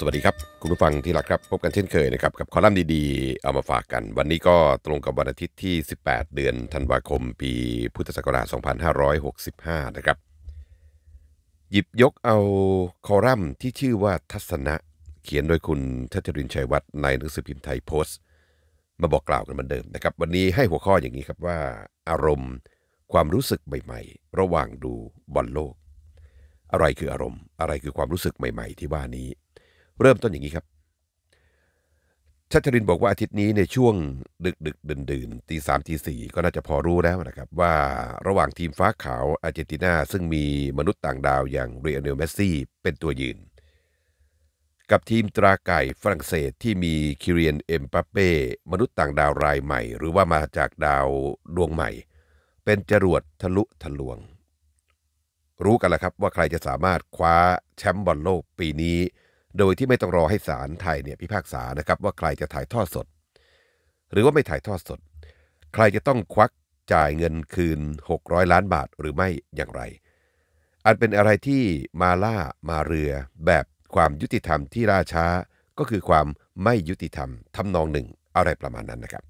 สวัสดีครับ คุณผู้ฟังที่รักครับพบกันเช่นเคยนะครับกับคอลัมน์ดี ๆ เอามาฝากกัน วันนี้ก็ตรงกับวันอาทิตย์ที่ 18 เดือนธันวาคม ปีพุทธศักราช2565นะครับหยิบยกเอาคอลัมน์ที่ชื่อว่าทัศนะเขียนโดยคุณทัชรินชัยวัฒน์ในหนังสือพิมพ์ไทยโพสต์มาบอกกล่าวกันเหมือนเดิมนะครับ วันนี้ให้หัวข้ออย่างนี้ครับว่าอารมณ์ความรู้สึกใหม่ ๆ ระหว่างดูบอลโลก อะไรคืออารมณ์อะไรคือความรู้สึกใหม่ๆ ที่ว่านี้เริ่มต้นอย่างนี้ครับ ชัชรินบอกว่าอาทิตย์นี้ในช่วงดึกดึกดื่นดื่นตีสามตีสี่ก็น่าจะพอรู้แล้วนะครับว่าระหว่างทีมฟ้าขาวอาร์เจนตินาซึ่งมีมนุษย์ต่างดาวอย่างเรอันเนลเมสซี่เป็นตัวยืน กับทีมตราไก่ฝรั่งเศสที่มีคิเรียนเอ็มปาเป้มนุษย์ต่างดาวรายใหม่ หรือว่ามาจากดาวดวงใหม่ เป็นจรวดทะลุทะลวง รู้กันแล้วครับว่าใครจะสามารถคว้าแชมป์บอลโลกปีนี้โดยที่ไม่ต้องรอให้ศาลไทยเนี่ยพิพากษานะครับว่าใครจะถ่ายทอดสด หรือว่าไม่ถ่ายทอดสด ใครจะต้องควักจ่ายเงินคืน600ล้านบาทหรือไม่อย่างไรอันเป็นอะไรที่มาล่ามาเรือ แบบความยุติธรรมที่ราช้า ก็คือความไม่ยุติธรรมทำนองหนึ่งอะไรประมาณนั้นนะครับ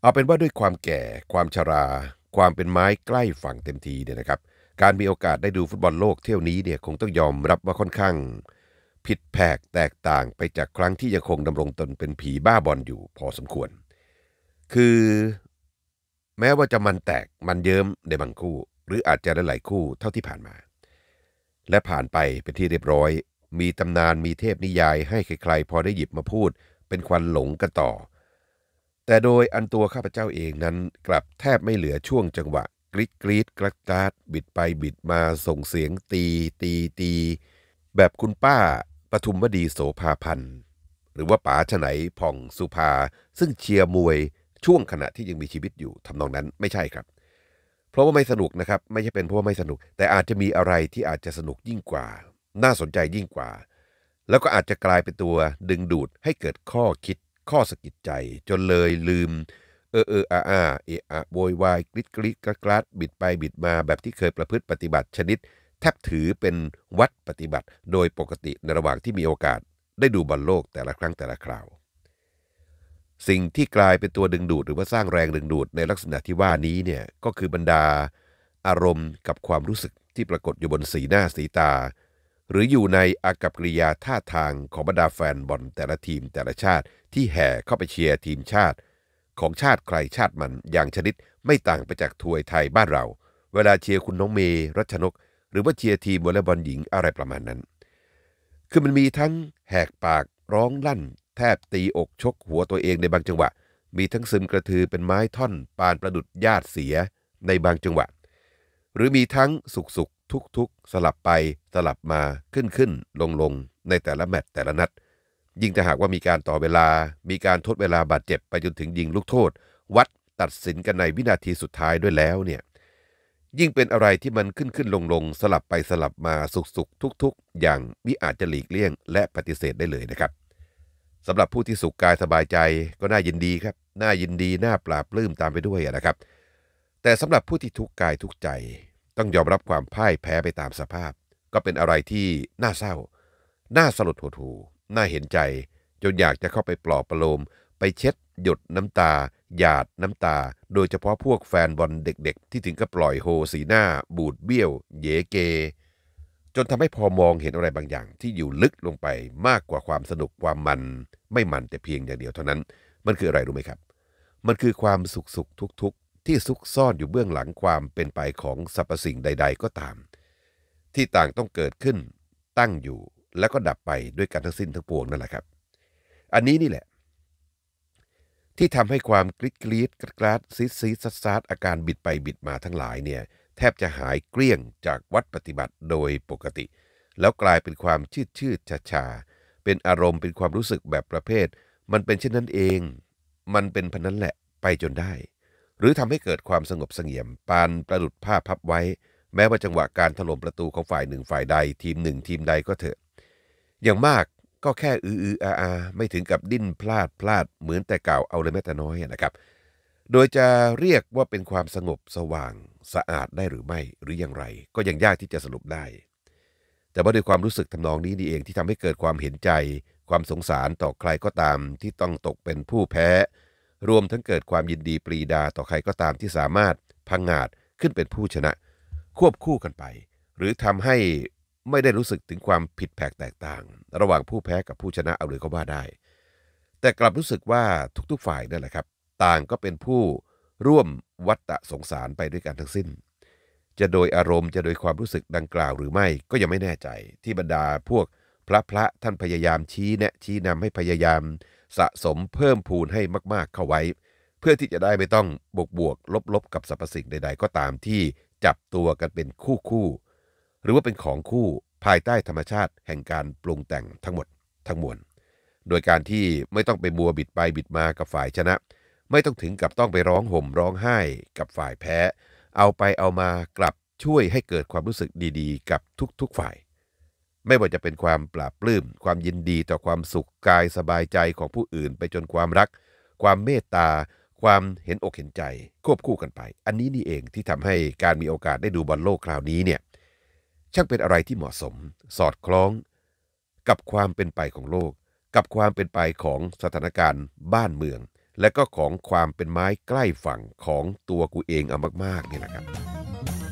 เอาเป็นว่าด้วยความแก่ความชรา ความเป็นไม้ใกล้ฝั่งเต็มทีเนี่ยนะครับการมีโอกาสได้ดูฟุตบอลโลกเที่ยวนี้เนี่ยคงต้องยอมรับว่าค่อนข้างผิดแผกแตกต่างไปจากครั้งที่ยังคงดำรงตนเป็นผีบ้าบอลอยู่พอสมควร คือแม้ว่าจะมันแตกมันเยิ้มในบางคู่ หรืออาจจะหลายๆคู่เท่าที่ผ่านมา และผ่านไปเป็นที่เรียบร้อย มีตำนานมีเทพนิยายให้ใครๆ พอได้หยิบมาพูดเป็นควันหลงกันต่อ แต่โดยอันตัวข้าพเจ้าเองนั้นกลับแทบไม่เหลือช่วงจังหวะกรีดกรีดกระกาดบิดไปบิดมาส่งเสียงตีตีตี แบบคุณป้าปทุมวดีโสภาพันธ์หรือว่าป๋าฉไนผ่องสุภา ซึ่งเชียร์มวย ช่วงขณะที่ยังมีชีวิตอยู่ทำนองนั้นไม่ใช่ครับ เพราะว่าไม่สนุกนะครับไม่ใช่เป็นเพราะว่าไม่สนุก แต่อาจจะมีอะไรที่อาจจะสนุกยิ่งกว่า น่าสนใจยิ่งกว่า แล้วก็อาจจะกลายเป็นตัว ดึงดูดให้เกิดข้อคิดข้อสะกิดใจจนเลยลืมเออเอออาอาเอะอะโวยวายกริดกริดกรกราดบิดไปบิดมาแบบที่เคยประพฤติปฏิบัติชนิด แทบถือเป็นวัดปฏิบัติโดยปกติในระหว่างที่มีโอกาส ได้ดูบอลโลกแต่ละครั้งแต่ละคราว สิ่งที่กลายเป็นตัวดึงดูดหรือว่าสร้างแรงดึงดูดในลักษณะที่ว่านี้เนี่ยก็คือบรรดา อารมณ์ กับความรู้สึกที่ปรากฏอยู่บนสีหน้าสีตา หรืออยู่ในอากับกริยาท่าทางของบรรดาแฟนบอลแต่ละทีมแต่ละชาติที่แห่เข้าไปเชียร์ทีมชาติของชาติใครชาติมันอย่างชนิดไม่ต่างไปจากถวยไทยบ้านเรา เวลาเชียร์คุณน้องเมย์รัชนก หรือว่าเชียร์ทีมวอลเลย์บอลหญิงอะไรประมาณนั้น คือมันมีทั้งแหกปากร้องลั่น แทบตีอกชกหัวตัวเองในบางจังหวะ มีทั้งซึมกระทือเป็นไม้ท่อนปานประดุดญาติเสียในบางจังหวะ หรือมีทั้งสุกสุกทุกทุกสลับไปสลับมาขึ้นขึ้นลงลงในแต่ละแมตช์แต่ละนัดยิ่งถ้าหากว่ามีการต่อเวลา มีการทดเวลาบาดเจ็บไปจนถึงยิงลูกโทษ วัดตัดสินกันในวินาทีสุดท้ายด้วยแล้วเนี่ย ยิ่งเป็นอะไรที่มันขึ้นขึ้นลงลงสลับไปสลับมาสุกสุกทุกทุกอย่างมิอาจจะหลีกเลี่ยงและปฏิเสธได้เลยนะครับสำหรับผู้ที่สุขกายสบายใจก็น่ายินดีครับ น่ายินดีน่าปราบปลื้มตามไปด้วยนะครับ แต่สำหรับผู้ที่ทุกข์กายทุกใจต้องยอมรับความพ่ายแพ้ไปตามสภาพ ก็เป็นอะไรที่น่าเศร้า น่าสลดหดหู่น่าเห็นใจจนอยากจะเข้าไปปลอบประโลม ไปเช็ด หยดน้ำตา หยาดน้ำตา โดยเฉพาะพวกแฟนบอลเด็กๆ ที่ถึงกับปล่อยโฮสีหน้า บูด เบี้ยวเยเก จนทำให้พอมองเห็นอะไรบางอย่างที่อยู่ลึกลงไปมากกว่าความสนุกความมันไม่มันแต่เพียงอย่างเดียวเท่านั้น มันคืออะไรรู้ไหมครับ มันคือความสุขสุขทุกทุกที่ซุกซ่อนอยู่เบื้องหลังความเป็นไปของสรรพสิ่งใด ๆก็ตาม ที่ต่างต้องเกิดขึ้นตั้งอยู่แล้วก็ดับไปด้วยกันทั้งสิ้นทั้งปวงนั่นแหละครับ อันนี้นี่แหละ ที่ทำให้ความกริดกรีดกราดซีดซีดซัดซัดอาการบิดไปบิดมาทั้งหลายเนี่ยแทบจะหายเกลี้ยงจากวัดปฏิบัติโดยปกติ แล้วกลายเป็นความชืดชืดชาชา เป็นอารมณ์เป็นความรู้สึกแบบประเภท มันเป็นเช่นนั้นเอง มันเป็นพนั้นแหละไปจนได้ หรือทำให้เกิดความสงบเสงี่ยม ปานประดุดผ้าพับไว้ แม้ว่าจังหวะการถล่มประตูของฝ่ายหนึ่งฝ่ายใดทีมหนึ่งทีมใดก็เถอะอย่างมากก็แค่อืออืออาอาไม่ถึงกับดิ้นพลาดพลาดเหมือนแต่เก่าเอาเลยแม้แต่น้อยนะครับ โดยจะเรียกว่าเป็นความสงบสว่างสะอาดได้หรือไม่หรืออย่างไร ก็ยังยากที่จะสรุปได้ แต่ว่าด้วยความรู้สึกทำนองนี้นี่เอง ที่ทำให้เกิดความเห็นใจความสงสารต่อใครก็ตามที่ต้องตกเป็นผู้แพ้ รวมทั้งเกิดความยินดีปรีดาต่อใครก็ตามที่สามารถพังงาดขึ้นเป็นผู้ชนะ ควบคู่กันไป หรือทำใหไม่ได้รู้สึกถึงความผิดแผกแตกต่าง ระหว่างผู้แพ้กับผู้ชนะเอาเลยก็ว่าได้ แต่กลับรู้สึกว่าทุก ๆ ฝ่ายนั่นแหละครับ ต่างก็เป็นผู้ร่วมวัตตะสงสารไปด้วยกันทั้งสิ้น จะโดยอารมณ์จะโดยความรู้สึกดังกล่าวหรือไม่ก็ยังไม่แน่ใจที่บรรดาพวกพระพระท่านพยายาม ชี้แนะชี้นำให้พยายาม สะสมเพิ่มพูนให้มาก ๆเข้าไว้ เพื่อที่จะได้ไม่ต้องบวกบวกลบลบกับสรรพสิ่งใดๆก็ตามที่จับตัวกันเป็นคู่คู่หรือว่าเป็นของคู่ภายใต้ธรรมชาติแห่งการปรุงแต่งทั้งหมดทั้งมวล โดยการที่ไม่ต้องไปบัวบิดไปบิดมากับฝ่ายชนะ ไม่ต้องถึงกับต้องไปร้องห่มร้องไห้กับฝ่ายแพ้ เอาไปเอามากลับช่วยให้เกิดความรู้สึกดีๆกับทุกๆฝ่าย ไม่ว่าจะเป็นความปราบปลื้มความยินดีต่อความสุขกายสบายใจของผู้อื่น ไปจนความรัก ความเมตตา ความเห็นอกเห็นใจควบคู่กันไป อันนี้นี่เองที่ทำให้การมีโอกาสได้ดูบอลโลกคราวนี้เนี่ยช่างเป็นอะไรที่เหมาะสมสอดคล้องกับความเป็นไปของโลก กับความเป็นไปของสถานการณ์บ้านเมือง และก็ของความเป็นไม้ใกล้ฝั่งของตัวกูเองเอามากๆนี่หนะครับ